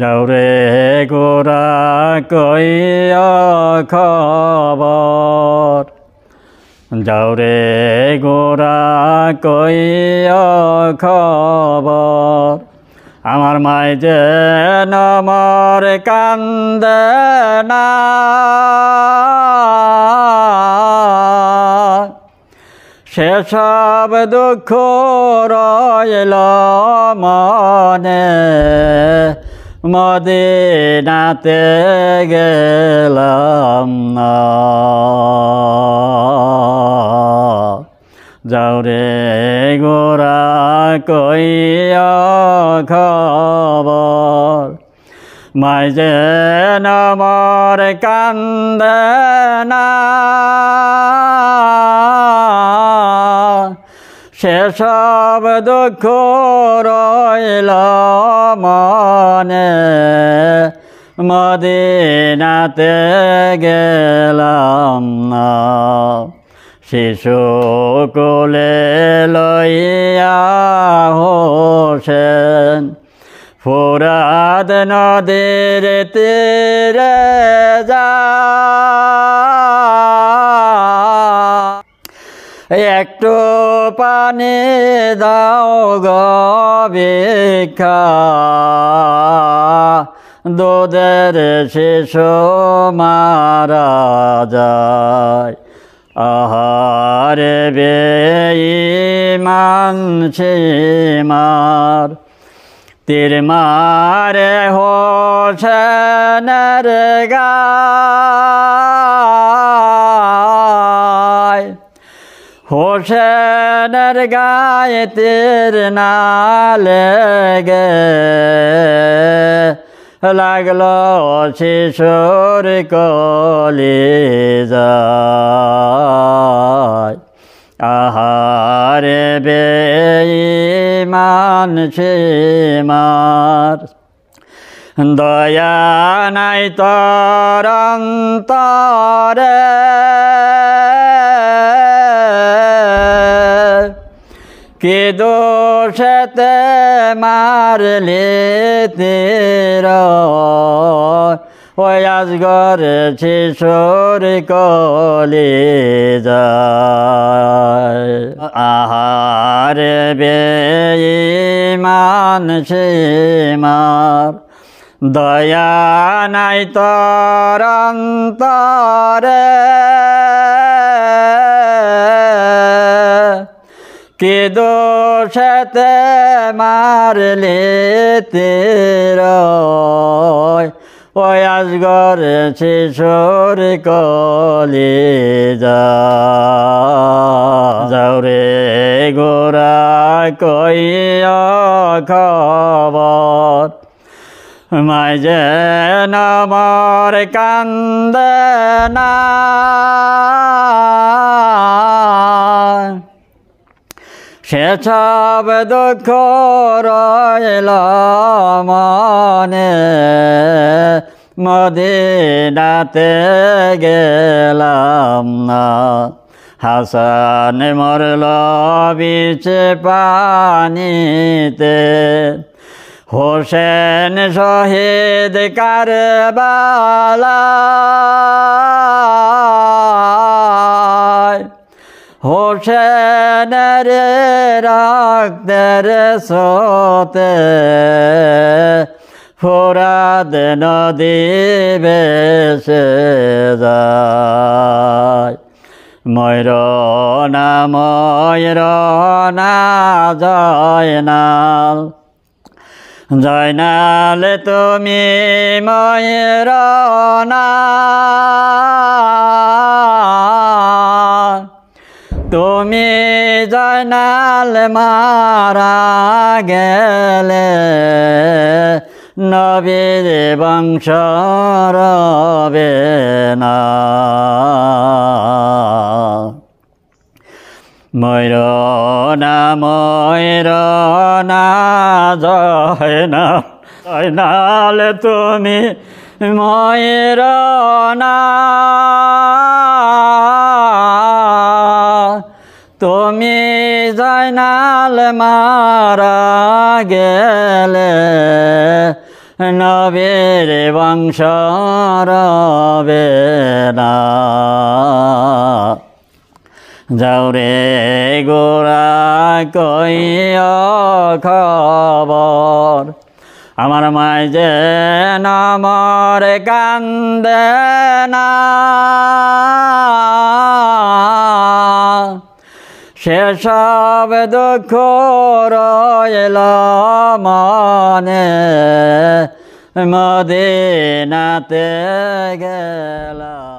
যাওরে গোরা কইয় খবর যাওরে গোরা কইয় খবর আমার মাই যে নমর কান্দে না সেসব দুঃখ রয়ল মনে মদিনাতে গেলাম না যাওরে গোরা কইয়া খবর মাইজে নমর কান্দনা সেসব দুঃখ রইল মনে মদিনাতে গেলাম না শিশু কুলে লইয়া হোসেন ফুরাদ নদীর তীরে যা একটু পানি দাও গবেখা দুধের শিশু মারা যায় আহারে বেঈমান মার তীর মারে হোসেনের গা হোসেনের গায়ে তীর না লেগে লাগল শিশুর কলি যায় আহারে বেঈমান সীমার দয়া নাই তরন্তরে দোষতে মারলে তের ওয়াজ গরে শিশুর কলে আহার বেমান সীমার দয়া নাই তরন্তরে তে মারলে তেরয় ওয়াজ গরে শিশুর কলি যাওরে গোরা কইয় খবর মাই যে নমর কান্দনা সেসব স্বেচ্ছাবেদত মানে মদিনাতে গেলাম না হাসান মরল বিচে পানিতে হোসেন শহীদ কার হোসেন রে সতে ফোরাদ নদী বেশে যায় ময়ূর না ময়ূর না জয় নাল জয়নালে তুমি ময়ূর না তুমি জয়নাল মারা গেলে নবীর বংশ রবে না ময়ূর না ময়ূর না জয়নাল তুমি ময়ূর না তুমি জয়নাল মারা গেলে নবের বংশ রবে যাওরে গোরা কই খবর আমার মায় যে নামর কান্দে না শেষাব দুঃখ মানে মদিনাতে গেলা